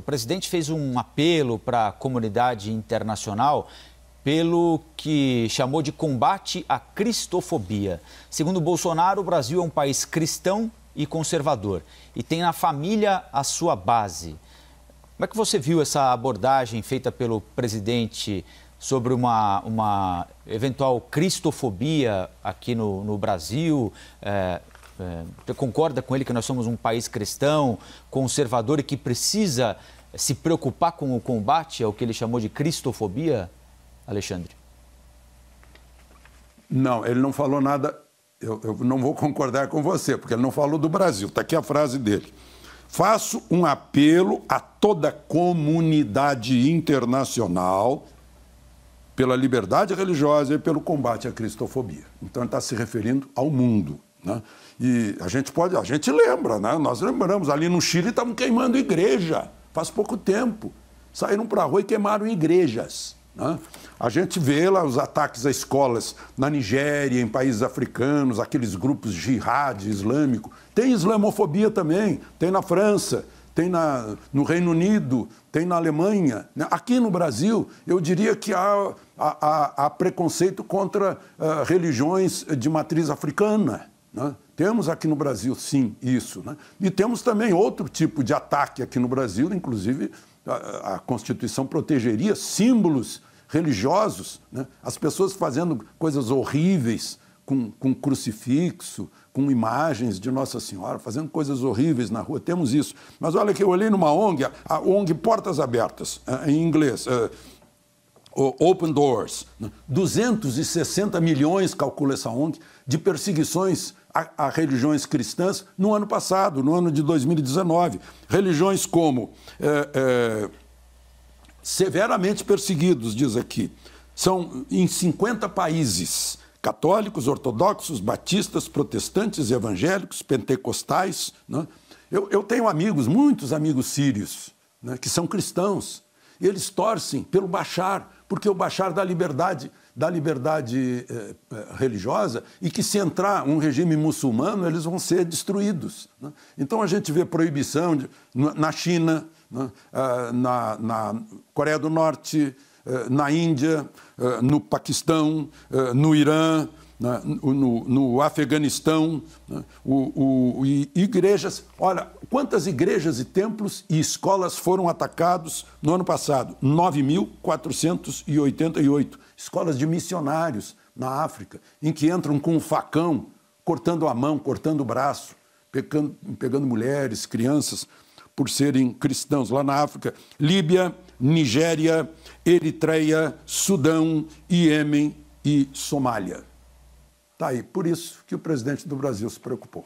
O presidente fez um apelo para a comunidade internacional pelo que chamou de combate à cristofobia. Segundo Bolsonaro, o Brasil é um país cristão e conservador e tem na família a sua base. Como é que você viu essa abordagem feita pelo presidente sobre uma, uma eventual cristofobia aqui no, no Brasil? É, é, você concorda com ele que nós somos um país cristão, conservador e que precisa é, se preocupar com o combate ao que ele chamou de cristofobia, Alexandre? Não, ele não falou nada. Eu, eu não vou concordar com você, porque ele não falou do Brasil. Está aqui a frase dele. Faço um apelo a toda a comunidade internacional pela liberdade religiosa e pelo combate à cristofobia. Então, ele está se referindo ao mundo, né? E a gente pode, a gente lembra, né? nós lembramos, ali no Chile estavam queimando igreja, faz pouco tempo. Saíram para a rua e queimaram igrejas. Né? A gente vê lá os ataques a escolas na Nigéria, em países africanos, aqueles grupos jihad islâmico. Tem islamofobia também, tem na França, tem na, no Reino Unido, tem na Alemanha. Né? Aqui no Brasil, eu diria que há, há, há preconceito contra uh, religiões de matriz africana. Né? Temos aqui no Brasil, sim, isso. Né? E temos também outro tipo de ataque aqui no Brasil, inclusive a, a Constituição protegeria símbolos religiosos, né? as pessoas fazendo coisas horríveis com, com crucifixo, com imagens de Nossa Senhora, fazendo coisas horríveis na rua, temos isso. Mas olha que eu olhei numa ONG, a ONG Portas Abertas, é, em inglês, é, Open Doors, 260 né? milhões, calcula essa ONG, de perseguições a, a religiões cristãs no ano passado, no ano de 2019. Religiões como é, é, severamente perseguidos, diz aqui, são em 50 países católicos, ortodoxos, batistas, protestantes, evangélicos, pentecostais. Né? Eu, eu, tenho amigos, muitos amigos sírios, né, que são cristãos. e Eles torcem pelo Bashar, porque o Bashar dá liberdade da liberdade eh, eh, religiosa e que, se entrar um regime muçulmano, eles vão ser destruídos. Né? Então, a gente vê proibição na China, né? ah, na, Coreia do Norte, eh, na Índia, no Paquistão, no Irã né, no, no, Afeganistão, né, o, o, igrejas. Olha, quantas igrejas e templos e escolas foram atacados no ano passado? 9.488. Escolas de missionários na África, em que entram com um facão, cortando a mão, cortando o braço, pegando, pegando mulheres, crianças, por serem cristãos lá na África. Líbia, Nigéria, Eritreia, Sudão, Iêmen e Somália. Está aí. Por isso que o presidente do Brasil se preocupou.